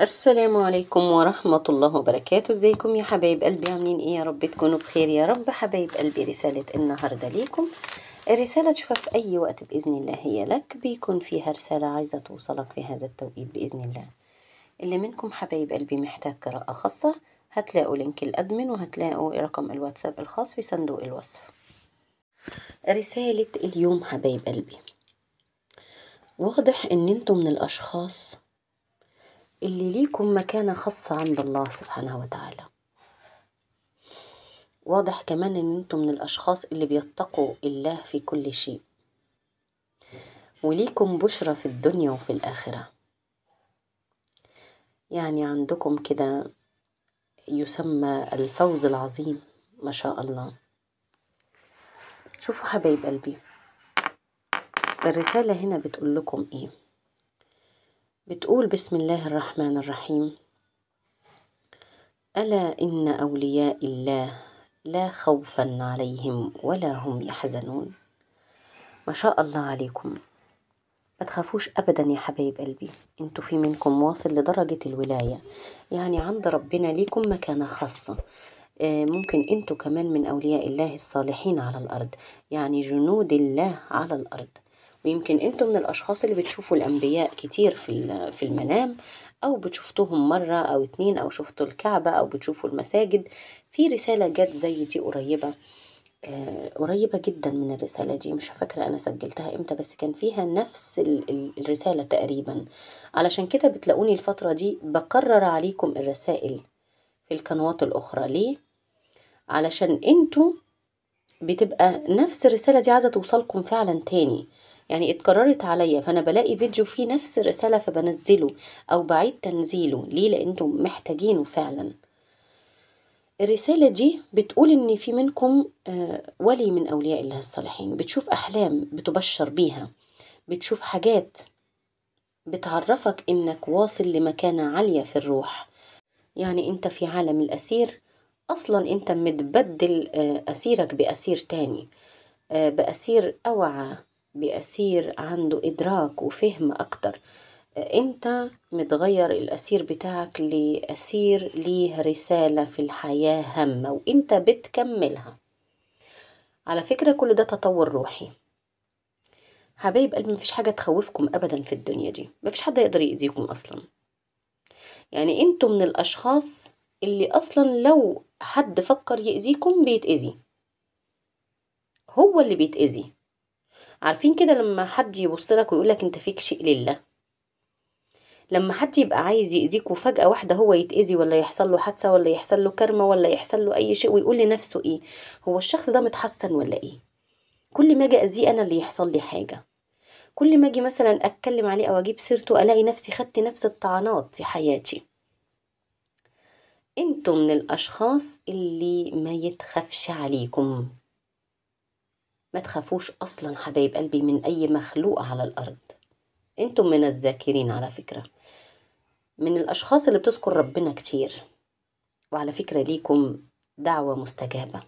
السلام عليكم ورحمة الله وبركاته ازيكم يا حبايب قلبي عاملين ايه يا رب تكونوا بخير يا رب حبايب قلبي رسالة النهاردة ليكم الرسالة تشوفها في اي وقت بإذن الله هي لك بيكون فيها رسالة عايزة توصلك في هذا التوقيت بإذن الله اللي منكم حبايب قلبي محتاج قراءة خاصة هتلاقوا لينك الادمن وهتلاقوا رقم الواتساب الخاص في صندوق الوصف رسالة اليوم حبايب قلبي واضح ان انتم من الاشخاص اللي ليكم مكانة خاصة عند الله سبحانه وتعالى واضح كمان ان انتم من الاشخاص اللي بيتقوا الله في كل شيء وليكم بشرة في الدنيا وفي الآخرة يعني عندكم كده يسمى الفوز العظيم ما شاء الله شوفوا حبايب قلبي الرسالة هنا بتقول لكم ايه بتقول بسم الله الرحمن الرحيم ألا إن أولياء الله لا خوفا عليهم ولا هم يحزنون ما شاء الله عليكم ما تخافوش أبدا يا حبايب قلبي انتوا في منكم واصل لدرجة الولاية يعني عند ربنا ليكم مكانة خاصة آه، ممكن انتوا كمان من أولياء الله الصالحين على الأرض يعني جنود الله على الأرض ويمكن انتوا من الاشخاص اللي بتشوفوا الانبياء كتير في في المنام او بتشوفتهم مرة او اتنين او شفتوا الكعبة او بتشوفوا المساجد في رسالة جت زي دي قريبة آه، قريبة جدا من الرسالة دي مش فاكرة أنا سجلتها إمتى بس كان فيها نفس الرسالة تقريبا علشان كده بتلاقوني الفترة دي بكرر عليكم الرسائل في القنوات الأخرى ليه؟ علشان انتوا بتبقى نفس الرسالة دي عايزة توصلكم فعلا تاني يعني اتكررت عليا فانا بلاقي فيديو فيه نفس الرسالة فبنزله او بعيد تنزيله ليه لانتم محتاجينه فعلا الرسالة دي بتقول إن في منكم آه، ولي من أولياء الله الصالحين بتشوف أحلام بتبشر بيها بتشوف حاجات بتعرفك إنك واصل لمكانة عالية في الروح يعني أنت في عالم الأسير أصلا أنت متبدل آه، أسيرك بأسير تاني آه، بأسير أوعى بأسير عنده إدراك وفهم أكتر انت متغير الأسير بتاعك لأسير ليه رسالة في الحياة هامة وانت بتكملها على فكرة كل ده تطور روحي حبايب قلبي مفيش حاجة تخوفكم أبدا في الدنيا دي مفيش حد يقدر يأذيكم أصلا يعني انتوا من الأشخاص اللي أصلا لو حد فكر يأذيكم بيتأذي هو اللي بيتأذي عارفين كده لما حد يبص لك ويقول لك انت فيك شيء لله لما حد يبقى عايز يأذيك وفجأة واحدة هو يتأذي ولا يحصل له حادثة ولا يحصل له كرمة ولا يحصل له أي شيء ويقول لنفسه إيه هو الشخص ده متحسن ولا إيه كل ما أجي أذيه أنا اللي يحصل لي حاجة كل ما أجي مثلا أتكلم عليه أو أجيب سيرته ألاقي نفسي خدت نفس الطعنات في حياتي انتوا من الأشخاص اللي ما يتخافش عليكم ما تخافوش أصلا حبايب قلبي من أي مخلوق على الأرض أنتم من الذاكرين على فكرة من الأشخاص اللي بتذكر ربنا كتير وعلى فكرة ليكم دعوة مستجابة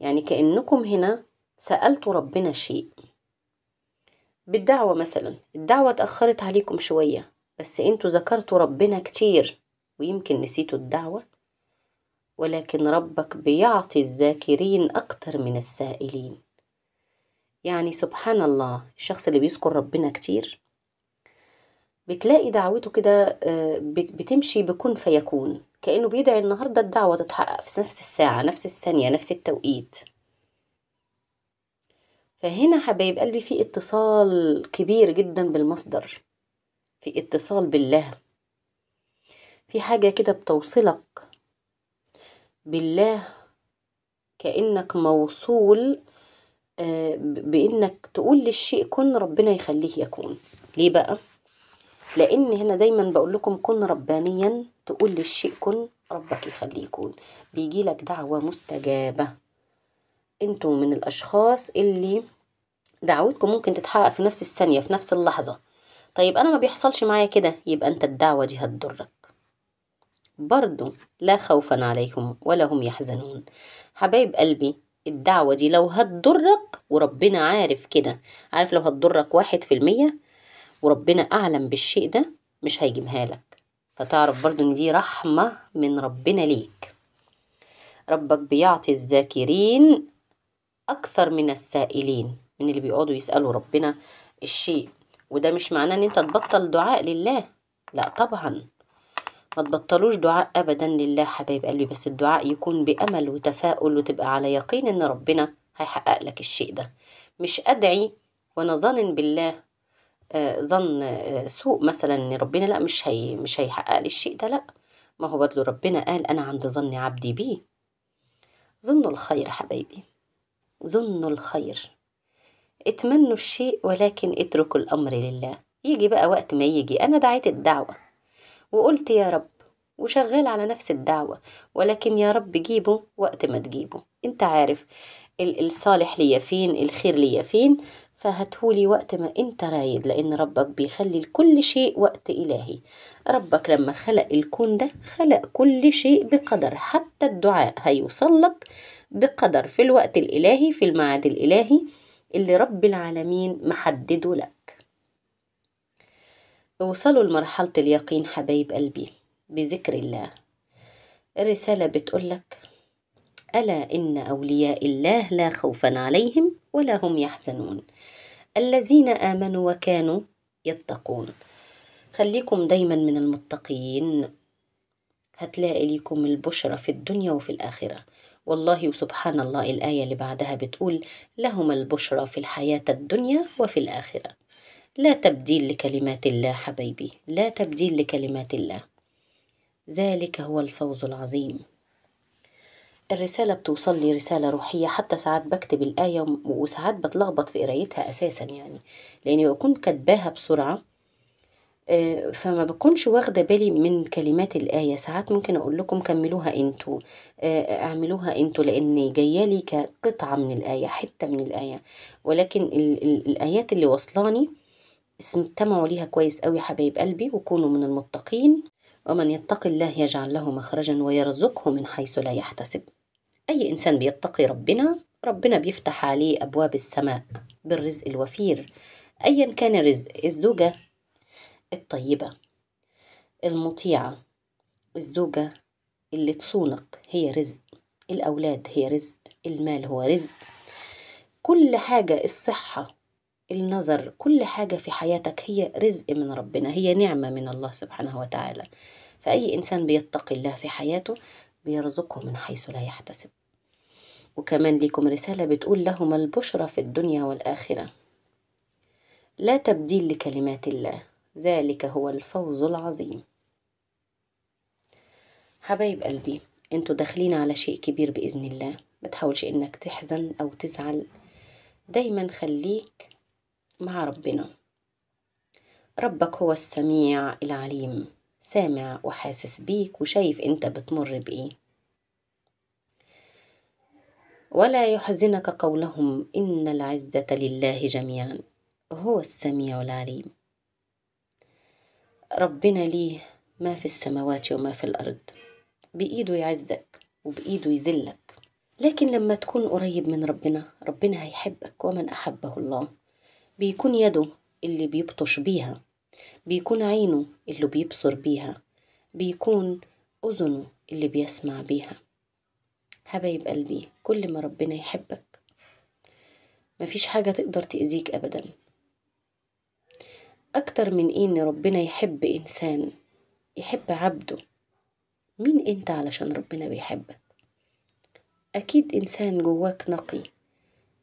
يعني كأنكم هنا سألتوا ربنا شيء بالدعوة مثلا الدعوة اتأخرت عليكم شوية بس انتوا ذكرتوا ربنا كتير ويمكن نسيتوا الدعوة ولكن ربك بيعطي الذاكرين أكتر من السائلين يعني سبحان الله الشخص اللي بيذكر ربنا كتير بتلاقي دعوته كده آه، بتمشي بكون فيكون كأنه بيدعي النهاردة الدعوة تتحقق في نفس الساعة نفس الثانية نفس التوقيت فهنا حبايب قلبي في اتصال كبير جدا بالمصدر في اتصال بالله في حاجة كده بتوصلك بالله كأنك موصول آه، بإنك تقول للشيء كن ربنا يخليه يكون ليه بقى؟ لأن هنا دايما بقول لكم كن ربانيا تقول للشيء كن ربك يخليه يكون بيجي لك دعوة مستجابة انتوا من الأشخاص اللي دعوتكم ممكن تتحقق في نفس الثانية في نفس اللحظة طيب أنا ما بيحصلش معايا كده يبقى أنت الدعوة دي هتضرك برضو لا خوفا عليهم ولا هم يحزنون حبايب قلبي الدعوة دي لو هتضرك وربنا عارف كده عارف لو هتضرك واحد في المية وربنا أعلم بالشيء ده مش هيجيبها لك فتعرف برضو إن دي رحمة من ربنا ليك ربك بيعطي الذاكرين أكثر من السائلين من اللي بيقعدوا يسألوا ربنا الشيء وده مش معناه إن أنت تبطل دعاء لله لا طبعا تبطلوش دعاء أبدا لله حبايب قلبي بس الدعاء يكون بأمل وتفاؤل وتبقى على يقين إن ربنا هيحقق لك الشيء ده مش أدعي وأنا ظان بالله آه، ظن آه، سوء مثلا إن ربنا لا مش هي مش هيحقق لي الشيء ده لا ما هو برضه ربنا قال أنا عند ظن عبدي بيه ظنوا الخير حبايبي ظنوا الخير اتمنوا الشيء ولكن اتركوا الأمر لله يجي بقى وقت ما يجي أنا دعيت الدعوة وقلت يا رب وشغال على نفس الدعوة ولكن يا رب جيبه وقت ما تجيبه انت عارف الصالح ليا فين الخير ليا فين فهاتهولي وقت ما انت رايد لان ربك بيخلي لكل شيء وقت الهي ربك لما خلق الكون ده خلق كل شيء بقدر حتى الدعاء هيوصلك بقدر في الوقت الالهي في الميعاد الالهي اللي رب العالمين محدده لك اوصلوا لمرحلة اليقين حبايب قلبي بذكر الله الرسالة بتقولك ألا إن أولياء الله لا خوفا عليهم ولا هم يحزنون الذين آمنوا وكانوا يتقون خليكم دايما من المتقين هتلاقي ليكم البشرى في الدنيا وفي الآخرة والله وسبحان الله الآية اللي بعدها بتقول لهم البشرى في الحياة الدنيا وفي الآخرة لا تبديل لكلمات الله حبايبي لا تبديل لكلمات الله ذلك هو الفوز العظيم الرسالة بتوصل لي رسالة روحية حتى ساعات بكتب الآية وساعات بتلخبط في قرايتها أساسا يعني لأني بكون كاتباها بسرعة آه، فما بكونش واخدة بالي من كلمات الآية ساعات ممكن أقول لكم كملوها انتوا آه، اعملوها انتوا لأني جايالي كقطعة من الآية حتة من الآية ولكن الآيات اللي وصلاني استمعوا ليها كويس قوي حبايب قلبي وكونوا من المتقين ومن يتق الله يجعل له مخرجا ويرزقه من حيث لا يحتسب أي إنسان بيتقي ربنا ربنا بيفتح عليه أبواب السماء بالرزق الوفير أيا كان الرزق الزوجة الطيبة المطيعة الزوجة اللي تصونك هي رزق الأولاد هي رزق المال هو رزق كل حاجة الصحة النظر كل حاجة في حياتك هي رزق من ربنا هي نعمة من الله سبحانه وتعالى فأي إنسان بيتقي الله في حياته بيرزقه من حيث لا يحتسب وكمان ليكم رسالة بتقول لهم البشرى في الدنيا والآخرة لا تبديل لكلمات الله ذلك هو الفوز العظيم حبايب قلبي انتوا داخلين على شيء كبير بإذن الله ما تحاولش انك تحزن او تزعل دايما خليك مع ربنا ربك هو السميع العليم سامع وحاسس بيك وشايف انت بتمر بايه ولا يحزنك قولهم ان العزه لله جميعا هو السميع العليم ربنا ليه ما في السماوات وما في الارض بايده يعزك وبايده يذلك لكن لما تكون قريب من ربنا ربنا هيحبك ومن احبه الله بيكون يده اللي بيبطش بيها بيكون عينه اللي بيبصر بيها بيكون أذنه اللي بيسمع بيها حبايب قلبي كل ما ربنا يحبك مفيش حاجة تقدر تأذيك أبدا أكتر من إيه إن ربنا يحب إنسان يحب عبده مين أنت علشان ربنا بيحبك أكيد إنسان جواك نقي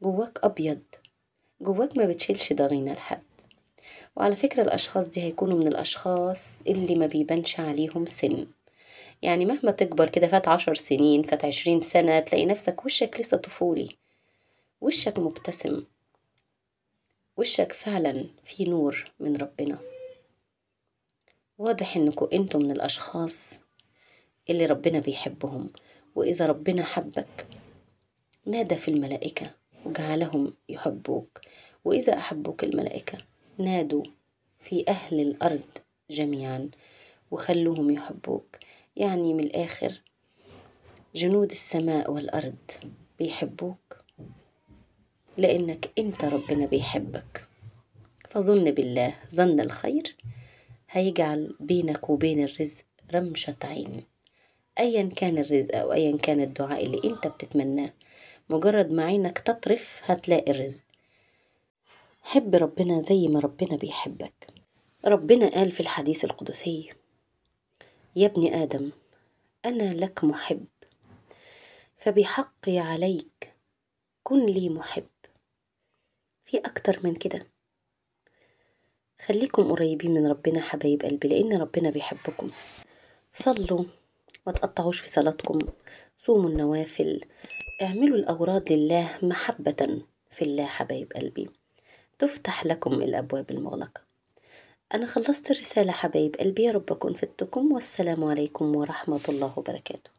جواك أبيض جواك ما بتشيلش ضغينة لحد وعلى فكرة الأشخاص دي هيكونوا من الأشخاص اللي ما بيبانش عليهم سن يعني مهما تكبر كده فات عشر سنين فات عشرين سنة تلاقي نفسك وشك لسه طفولي وشك مبتسم وشك فعلا في نور من ربنا واضح انكم انتم من الاشخاص اللي ربنا بيحبهم واذا ربنا حبك نادى في الملائكه وجعلهم يحبوك وإذا أحبوك الملائكة نادوا في أهل الأرض جميعا وخلوهم يحبوك يعني من الآخر جنود السماء والأرض بيحبوك لأنك أنت ربنا بيحبك فظن بالله ظن الخير هيجعل بينك وبين الرزق رمشة عين أيا كان الرزق أو أيا كان الدعاء اللي أنت بتتمناه مجرد ما عينك تطرف هتلاقي الرزق حب ربنا زي ما ربنا بيحبك ربنا قال في الحديث القدسي يا ابن آدم أنا لك محب فبحقي عليك كن لي محب في أكتر من كده خليكم قريبين من ربنا حبايب قلبي لأن ربنا بيحبكم صلوا ما تقطعوش في صلاتكم صوموا النوافل اعملوا الأوراد لله محبة في الله حبايب قلبي تفتح لكم الأبواب المغلقة أنا خلصت الرسالة حبايب قلبي يا رب كن فدتكم والسلام عليكم ورحمة الله وبركاته